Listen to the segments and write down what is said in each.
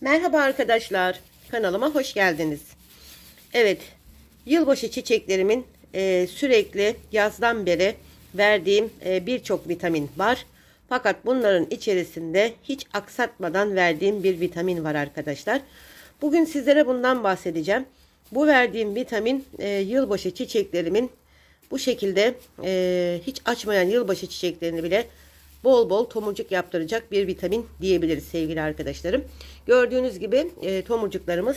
Merhaba arkadaşlar. Kanalıma hoş geldiniz. Evet. Yılbaşı çiçeklerimin e, sürekli yazdan beri verdiğim e, birçok vitamin var. Fakat bunların içerisinde hiç aksatmadan verdiğim bir vitamin var arkadaşlar. Bugün sizlere bundan bahsedeceğim. Bu verdiğim vitamin e, yılbaşı çiçeklerimin bu şekilde e, hiç açmayan yılbaşı çiçeklerini bile bol bol tomurcuk yaptıracak bir vitamin diyebiliriz sevgili arkadaşlarım. Gördüğünüz gibi e, tomurcuklarımız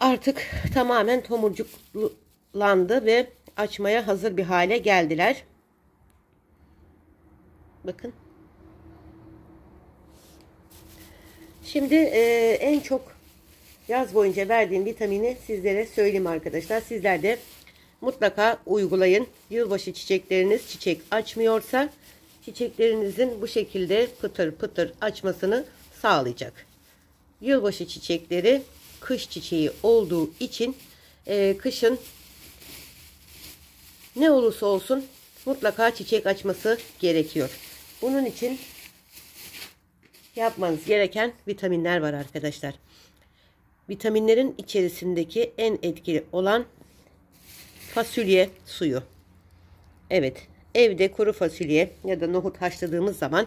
artık tamamen tomurcuklandı ve açmaya hazır bir hale geldiler. Bakın. Şimdi e, en çok yaz boyunca verdiğim vitamini sizlere söyleyeyim arkadaşlar. Sizler de mutlaka uygulayın. Yılbaşı çiçekleriniz çiçek açmıyorsa çiçeklerinizin bu şekilde pıtır pıtır açmasını sağlayacak. Yılbaşı çiçekleri kış çiçeği olduğu için e, kışın ne olursa olsun mutlaka çiçek açması gerekiyor. Bunun için yapmanız gereken vitaminler var arkadaşlar. Vitaminlerin içerisindeki en etkili olan fasulye suyu. Evet evde kuru fasulye ya da nohut haşladığımız zaman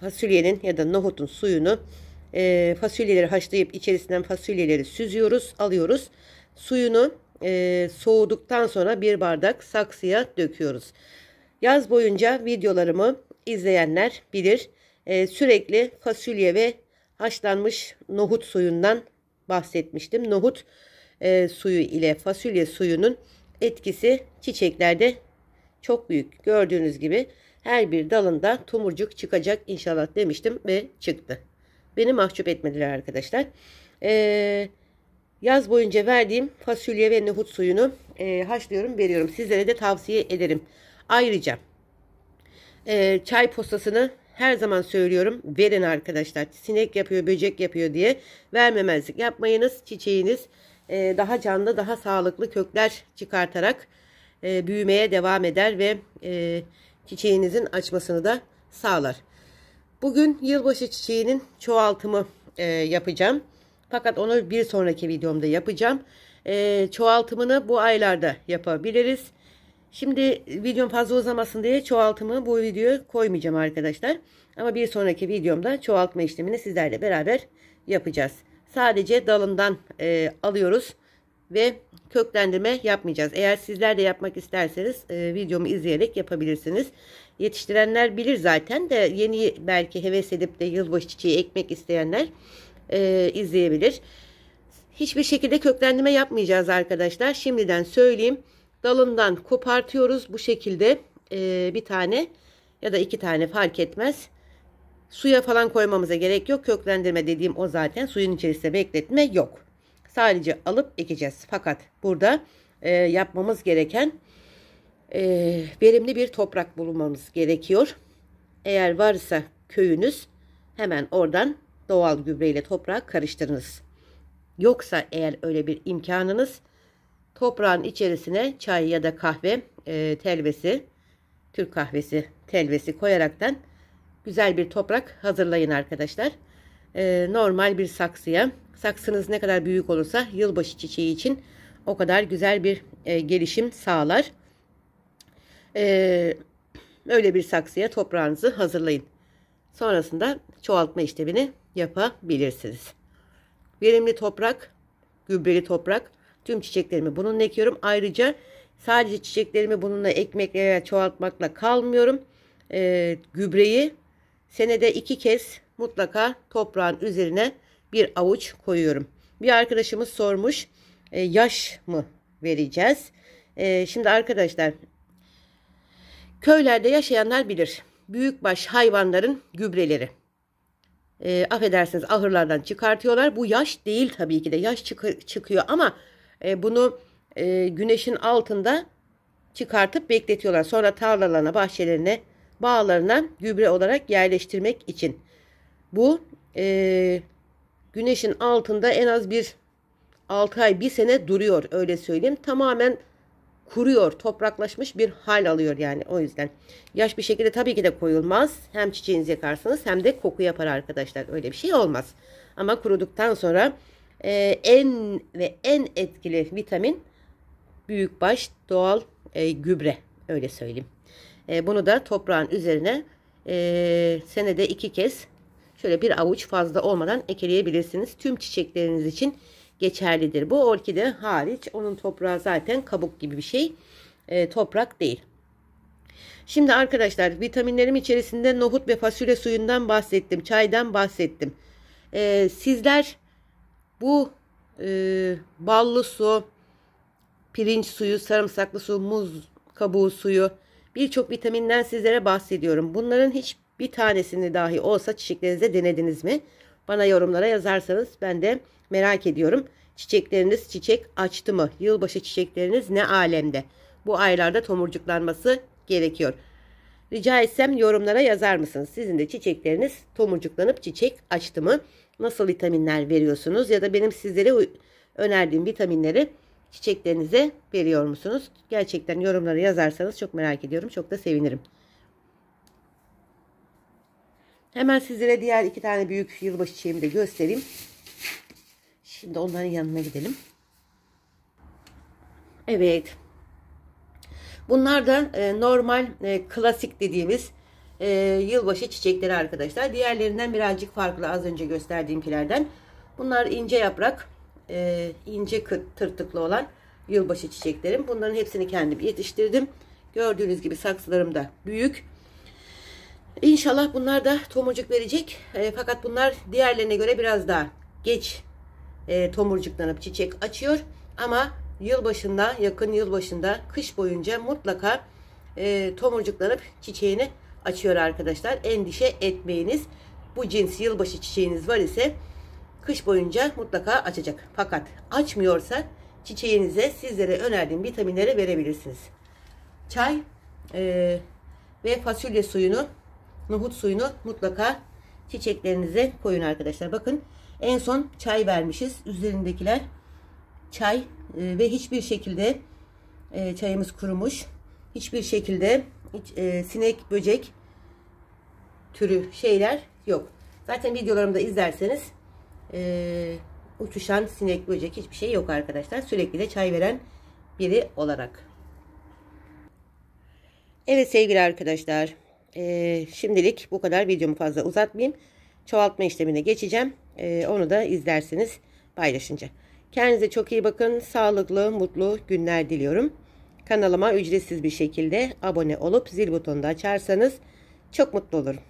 fasulyenin ya da nohutun suyunu e, fasulyeleri haşlayıp içerisinden fasulyeleri süzüyoruz alıyoruz. Suyunu e, soğuduktan sonra bir bardak saksıya döküyoruz. Yaz boyunca videolarımı izleyenler bilir e, sürekli fasulye ve haşlanmış nohut suyundan bahsetmiştim. Nohut e, suyu ile fasulye suyunun etkisi çiçeklerde çok büyük. Gördüğünüz gibi her bir dalında tumurcuk çıkacak inşallah demiştim ve çıktı. Beni mahcup etmediler arkadaşlar. Ee, yaz boyunca verdiğim fasulye ve nohut suyunu e, haşlıyorum veriyorum. Sizlere de tavsiye ederim. Ayrıca e, çay posasını her zaman söylüyorum verin arkadaşlar. Sinek yapıyor, böcek yapıyor diye vermemezlik yapmayınız. Çiçeğiniz e, daha canlı, daha sağlıklı kökler çıkartarak e, büyümeye devam eder ve e, çiçeğinizin açmasını da sağlar. Bugün yılbaşı çiçeğinin çoğaltımı yapacağım. Fakat onu bir sonraki videomda yapacağım. çoğaltımını bu aylarda yapabiliriz. Şimdi videom fazla uzamasın diye çoğaltımı bu videoya koymayacağım arkadaşlar. Ama bir sonraki videomda çoğaltma işlemini sizlerle beraber yapacağız. Sadece dalından e, alıyoruz ve köklendirme yapmayacağız. Eğer sizler de yapmak isterseniz e, videomu izleyerek yapabilirsiniz. Yetiştirenler bilir zaten de yeni belki heves edip de yılbaşı çiçeği ekmek isteyenler e, izleyebilir. Hiçbir şekilde köklendirme yapmayacağız arkadaşlar. Şimdiden söyleyeyim. Dalından kopartıyoruz bu şekilde e, bir tane ya da iki tane fark etmez. Suya falan koymamıza gerek yok. Köklendirme dediğim o zaten. Suyun içerisinde bekletme yok. Sadece alıp ekeceğiz. Fakat burada e, yapmamız gereken e, verimli bir toprak bulmamız gerekiyor. Eğer varsa köyünüz hemen oradan doğal gübreyle toprağı karıştırınız. Yoksa eğer öyle bir imkanınız toprağın içerisine çay ya da kahve e, telvesi, Türk kahvesi telvesi koyaraktan güzel bir toprak hazırlayın arkadaşlar. Ee, normal bir saksıya saksınız ne kadar büyük olursa yılbaşı çiçeği için o kadar güzel bir e, gelişim sağlar. Ee, öyle bir saksıya toprağınızı hazırlayın. Sonrasında çoğaltma işlemini yapabilirsiniz. Verimli toprak, gübreli toprak. Tüm çiçeklerimi bununla ekiyorum. Ayrıca sadece çiçeklerimi bununla ekmekle çoğaltmakla kalmıyorum. Ee, gübreyi senede iki kez mutlaka toprağın üzerine bir avuç koyuyorum. Bir arkadaşımız sormuş e, yaş mı vereceğiz? E, şimdi arkadaşlar köylerde yaşayanlar bilir. Büyükbaş hayvanların gübreleri. E, affedersiniz ahırlardan çıkartıyorlar. Bu yaş değil tabii ki de yaş çık çıkıyor ama e, bunu e, güneşin altında çıkartıp bekletiyorlar. Sonra tarlalarına bahçelerine bağlarına gübre olarak yerleştirmek için. Bu e, güneşin altında en az bir 6 ay bir sene duruyor öyle söyleyeyim. Tamamen kuruyor, topraklaşmış bir hal alıyor yani o yüzden. Yaş bir şekilde tabii ki de koyulmaz. Hem çiçeğinizi yakarsınız hem de koku yapar arkadaşlar. Öyle bir şey olmaz. Ama kuruduktan sonra e, en ve en etkili vitamin büyükbaş doğal e, gübre öyle söyleyeyim. E, bunu da toprağın üzerine e, senede iki kez şöyle bir avuç fazla olmadan ekleyebilirsiniz. Tüm çiçekleriniz için geçerlidir. Bu orkide hariç onun toprağı zaten kabuk gibi bir şey. E, toprak değil. Şimdi arkadaşlar vitaminlerim içerisinde nohut ve fasulye suyundan bahsettim. Çaydan bahsettim. E, sizler bu e, ballı su, pirinç suyu, sarımsaklı su, muz kabuğu suyu, Birçok vitaminden sizlere bahsediyorum. Bunların hiç bir tanesini dahi olsa çiçeklerinize denediniz mi? Bana yorumlara yazarsanız ben de merak ediyorum. Çiçekleriniz çiçek açtı mı? Yılbaşı çiçekleriniz ne alemde? Bu aylarda tomurcuklanması gerekiyor. Rica etsem yorumlara yazar mısınız? Sizin de çiçekleriniz tomurcuklanıp çiçek açtı mı? Nasıl vitaminler veriyorsunuz? Ya da benim sizlere önerdiğim vitaminleri çiçeklerinizi veriyor musunuz? Gerçekten yorumları yazarsanız çok merak ediyorum. Çok da sevinirim. Hemen sizlere diğer iki tane büyük yılbaşı çiçeğimi de göstereyim. Şimdi onların yanına gidelim. Evet. Bunlar da e, normal e, klasik dediğimiz e, yılbaşı çiçekleri arkadaşlar. Diğerlerinden birazcık farklı az önce gösterdiğimkilerden. Bunlar ince yaprak e, ince kıt, tırtıklı olan yılbaşı çiçeklerim. Bunların hepsini kendim yetiştirdim. Gördüğünüz gibi saksılarım da büyük. İnşallah bunlar da tomurcuk verecek. E, fakat bunlar diğerlerine göre biraz daha geç e, tomurcuklanıp çiçek açıyor. Ama yılbaşında, yakın yılbaşında, kış boyunca mutlaka e, tomurcuklanıp çiçeğini açıyor arkadaşlar. Endişe etmeyiniz. Bu cins yılbaşı çiçeğiniz var ise kış boyunca mutlaka açacak. Fakat açmıyorsa çiçeğinize sizlere önerdiğim vitaminleri verebilirsiniz. Çay e, ve fasulye suyunu, nohut suyunu mutlaka çiçeklerinize koyun arkadaşlar. Bakın en son çay vermişiz. Üzerindekiler çay e, ve hiçbir şekilde e, çayımız kurumuş. Hiçbir şekilde hiç, e, sinek, böcek türü şeyler yok. Zaten videolarımda izlerseniz e, uçuşan sinek, böcek hiçbir şey yok arkadaşlar. Sürekli de çay veren biri olarak. Evet sevgili arkadaşlar. E, şimdilik bu kadar. Videomu fazla uzatmayayım. Çoğaltma işlemine geçeceğim. E, onu da izlersiniz paylaşınca. Kendinize çok iyi bakın. Sağlıklı, mutlu günler diliyorum. Kanalıma ücretsiz bir şekilde abone olup zil butonunu açarsanız çok mutlu olurum.